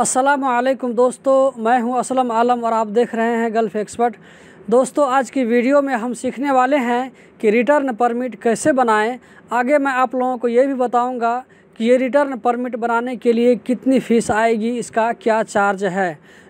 असलम दोस्तों मैं हूं असलम आलम और आप देख रहे हैं गल्फ़ एक्सपर्ट दोस्तों आज की वीडियो में हम सीखने वाले हैं कि रिटर्न परमिट कैसे बनाएं आगे मैं आप लोगों को ये भी बताऊंगा कि ये रिटर्न परमिट बनाने के लिए कितनी फ़ीस आएगी इसका क्या चार्ज है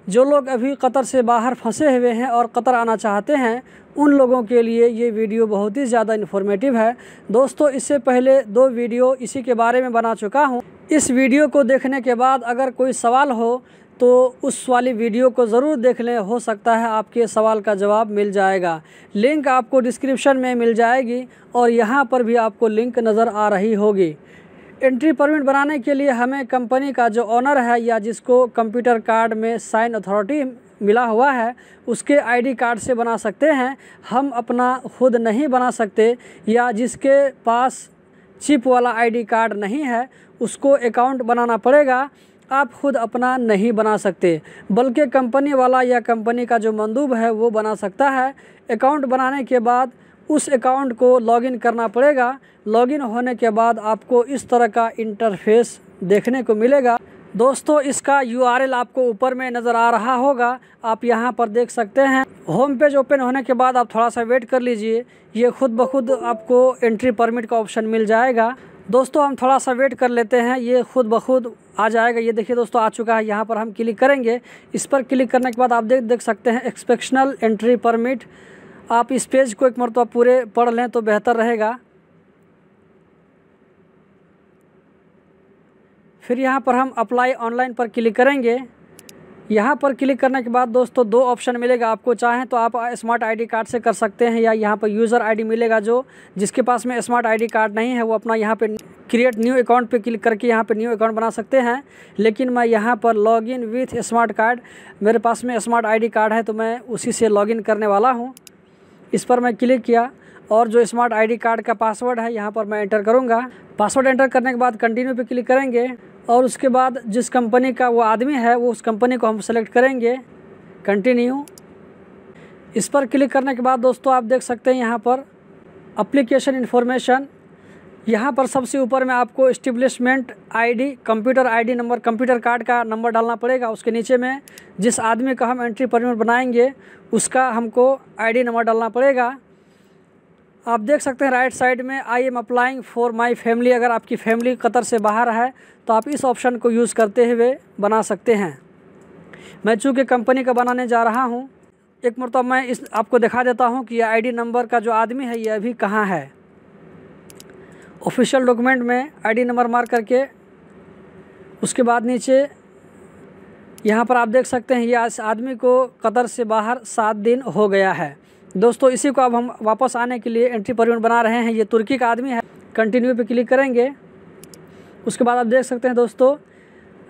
जो लोग अभी कतर से बाहर फंसे हुए हैं और कतर आना चाहते हैं उन लोगों के लिए ये वीडियो बहुत ही ज़्यादा इन्फॉर्मेटिव है दोस्तों इससे पहले दो वीडियो इसी के बारे में बना चुका हूँ इस वीडियो को देखने के बाद अगर कोई सवाल हो तो उस वाली वीडियो को ज़रूर देख लें हो सकता है आपके सवाल का जवाब मिल जाएगा लिंक आपको डिस्क्रिप्शन में मिल जाएगी और यहाँ पर भी आपको लिंक नज़र आ रही होगी एंट्री परमिट बनाने के लिए हमें कंपनी का जो ऑनर है या जिसको कंप्यूटर कार्ड में साइन अथॉरिटी मिला हुआ है उसके आईडी कार्ड से बना सकते हैं हम अपना खुद नहीं बना सकते या जिसके पास चिप वाला आईडी कार्ड नहीं है उसको अकाउंट बनाना पड़ेगा आप खुद अपना नहीं बना सकते बल्कि कंपनी वाला या कंपनी का जो मंदूब है वो बना सकता है अकाउंट बनाने के बाद उस अकाउंट को लॉगिन करना पड़ेगा लॉगिन होने के बाद आपको इस तरह का इंटरफेस देखने को मिलेगा दोस्तों इसका यू आपको ऊपर में नज़र आ रहा होगा आप यहाँ पर देख सकते हैं होम पेज ओपन होने के बाद आप थोड़ा सा वेट कर लीजिए ये खुद ब खुद आपको एंट्री परमिट का ऑप्शन मिल जाएगा दोस्तों हम थोड़ा सा वेट कर लेते हैं ये खुद ब खुद आ जाएगा ये देखिए दोस्तों आ चुका है यहाँ पर हम क्लिक करेंगे इस पर क्लिक करने के बाद आप देख देख सकते हैं एक्सपेक्शनल एंट्री परमिट आप इस पेज को एक मरतबा तो पूरे पढ़ लें तो बेहतर रहेगा फिर यहाँ पर हम अप्लाई ऑनलाइन पर क्लिक करेंगे यहाँ पर क्लिक करने के बाद दोस्तों दो ऑप्शन मिलेगा आपको चाहें तो आप स्मार्ट आईडी कार्ड से कर सकते हैं या यहाँ पर यूज़र आईडी मिलेगा जो जिसके पास में स्मार्ट आईडी कार्ड नहीं है वो अपना यहाँ पे क्रिएट न्यू अकाउंट पे क्लिक करके यहाँ पे न्यू अकाउंट बना सकते हैं लेकिन मैं यहाँ पर log in with smart card मेरे पास में स्मार्ट आई कार्ड है तो मैं उसी से लॉगिन करने वाला हूँ इस पर मैं क्लिक किया और जो स्मार्ट आईडी कार्ड का पासवर्ड है यहाँ पर मैं एंटर करूँगा पासवर्ड एंटर करने के बाद कंटिन्यू पे क्लिक करेंगे और उसके बाद जिस कंपनी का वो आदमी है वो उस कंपनी को हम सेलेक्ट करेंगे कंटिन्यू इस पर क्लिक करने के बाद दोस्तों आप देख सकते हैं यहाँ पर अप्लीकेशन इन्फॉर्मेशन यहाँ पर सबसे ऊपर में आपको establishment ID computer ID number computer card का नंबर डालना पड़ेगा उसके नीचे में जिस आदमी का हम एंट्री परमिट बनाएंगे उसका हमको आईडी नंबर डालना पड़ेगा आप देख सकते हैं राइट साइड में I am applying for my family अगर आपकी फैमिली कतर से बाहर है तो आप इस ऑप्शन को यूज़ करते हुए बना सकते हैं मैं चूँकि कंपनी का बनाने जा रहा हूँ एक मरतब मैं इस आपको दिखा देता हूँ कि यह आईडी नंबर का जो आदमी है ये अभी कहाँ है ऑफिशियल डॉक्यूमेंट में आईडी नंबर मार करके उसके बाद नीचे यहाँ पर आप देख सकते हैं यह आदमी को कतर से बाहर सात दिन हो गया है दोस्तों इसी को अब हम वापस आने के लिए एंट्री परमिट बना रहे हैं ये तुर्की का आदमी है कंटिन्यू पे क्लिक करेंगे उसके बाद आप देख सकते हैं दोस्तों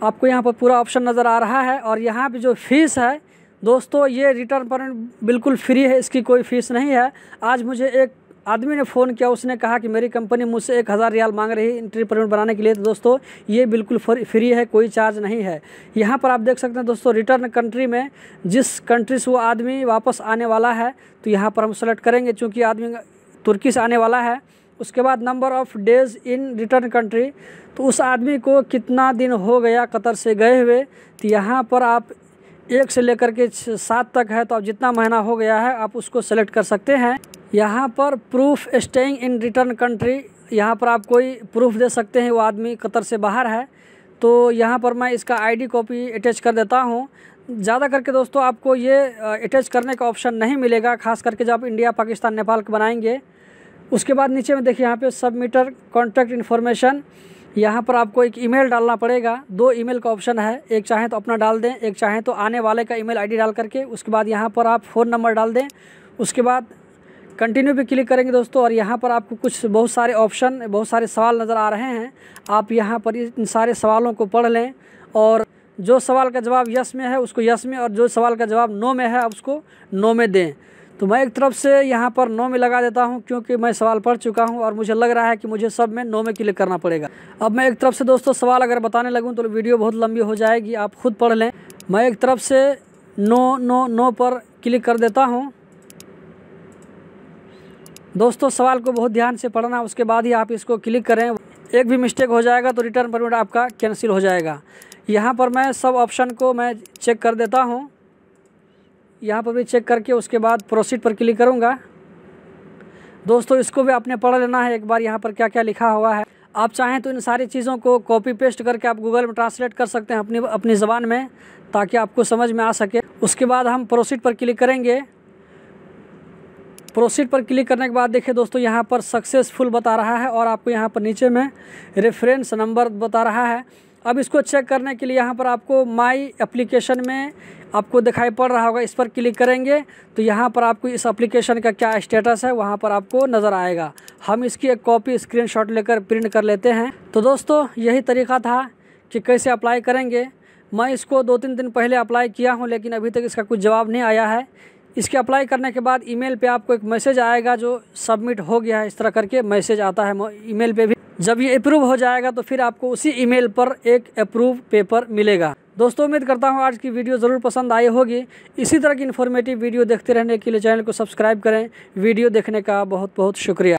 आपको यहाँ पर पूरा ऑप्शन नज़र आ रहा है और यहाँ पर जो फ़ीस है दोस्तों ये रिटर्न परमिट बिल्कुल फ्री है इसकी कोई फ़ीस नहीं है आज मुझे एक आदमी ने फ़ोन किया उसने कहा कि मेरी कंपनी मुझसे एक हज़ार रियाल मांग रही है इंट्री परमिट बनाने के लिए तो दोस्तों ये बिल्कुल फ्री है कोई चार्ज नहीं है यहाँ पर आप देख सकते हैं दोस्तों रिटर्न कंट्री में जिस कंट्री से वो आदमी वापस आने वाला है तो यहाँ पर हम सेलेक्ट करेंगे चूँकि आदमी तुर्की से आने वाला है उसके बाद number of days in return country तो उस आदमी को कितना दिन हो गया कतर से गए हुए तो यहाँ पर आप एक से लेकर के सात तक है तो आप जितना महीना हो गया है आप उसको सेलेक्ट कर सकते हैं यहाँ पर proof staying in return country यहाँ पर आप कोई प्रूफ दे सकते हैं वो आदमी कतर से बाहर है तो यहाँ पर मैं इसका आईडी कॉपी अटैच कर देता हूँ ज़्यादा करके दोस्तों आपको ये अटैच करने का ऑप्शन नहीं मिलेगा खास करके जब इंडिया पाकिस्तान नेपाल के बनाएंगे उसके बाद नीचे में देखिए यहाँ पे सबमिटर कॉन्टैक्ट इन्फॉर्मेशन यहाँ पर आपको एक ईमेल डालना पड़ेगा दो ईमेल का ऑप्शन है एक चाहें तो अपना डाल दें एक चाहें तो आने वाले का ईमेल आईडी डाल करके उसके बाद यहाँ पर आप फ़ोन नंबर डाल दें उसके बाद कंटिन्यू पे क्लिक करेंगे दोस्तों और यहाँ पर आपको कुछ बहुत सारे ऑप्शन बहुत सारे सवाल नज़र आ रहे हैं आप यहाँ पर इन सारे सवालों को पढ़ लें और जो सवाल का जवाब यस में है उसको यस में और जो सवाल का जवाब नो में है आप उसको नो में दें तो मैं एक तरफ से यहाँ पर नो में लगा देता हूँ क्योंकि मैं सवाल पढ़ चुका हूँ और मुझे लग रहा है कि मुझे सब में नो में क्लिक करना पड़ेगा अब मैं एक तरफ से दोस्तों सवाल अगर बताने लगूँ तो वीडियो बहुत लंबी हो जाएगी आप खुद पढ़ लें मैं एक तरफ से नो नो नो पर क्लिक कर देता हूँ दोस्तों सवाल को बहुत ध्यान से पढ़ना उसके बाद ही आप इसको क्लिक करें एक भी मिस्टेक हो जाएगा तो रिटर्न परमिट आपका कैंसिल हो जाएगा यहाँ पर मैं सब ऑप्शन को मैं चेक कर देता हूँ यहाँ पर भी चेक करके उसके बाद प्रोसीड पर क्लिक करूँगा दोस्तों इसको भी आपने पढ़ लेना है एक बार यहाँ पर क्या क्या लिखा हुआ है आप चाहें तो इन सारी चीज़ों को कॉपी पेस्ट करके आप गूगल में ट्रांसलेट कर सकते हैं अपनी अपनी ज़बान में ताकि आपको समझ में आ सके उसके बाद हम प्रोसीड पर क्लिक करेंगे प्रोसीड पर क्लिक करने के बाद देखिए दोस्तों यहाँ पर सक्सेसफुल बता रहा है और आपको यहाँ पर नीचे में रेफरेंस नंबर बता रहा है अब इसको चेक करने के लिए यहाँ पर आपको माई एप्लीकेशन में आपको दिखाई पड़ रहा होगा इस पर क्लिक करेंगे तो यहाँ पर आपको इस एप्लीकेशन का क्या स्टेटस है वहाँ पर आपको नज़र आएगा हम इसकी एक कॉपी स्क्रीनशॉट लेकर प्रिंट कर लेते हैं तो दोस्तों यही तरीका था कि कैसे अप्लाई करेंगे मैं इसको दो तीन दिन पहले अप्लाई किया हूँ लेकिन अभी तक इसका कुछ जवाब नहीं आया है इसके अप्लाई करने के बाद ईमेल पे आपको एक मैसेज आएगा जो सबमिट हो गया है इस तरह करके मैसेज आता है ईमेल पे भी जब ये अप्रूव हो जाएगा तो फिर आपको उसी ईमेल पर एक अप्रूव पेपर मिलेगा दोस्तों उम्मीद करता हूँ आज की वीडियो ज़रूर पसंद आई होगी इसी तरह की इन्फॉर्मेटिव वीडियो देखते रहने के लिए चैनल को सब्सक्राइब करें वीडियो देखने का बहुत बहुत शुक्रिया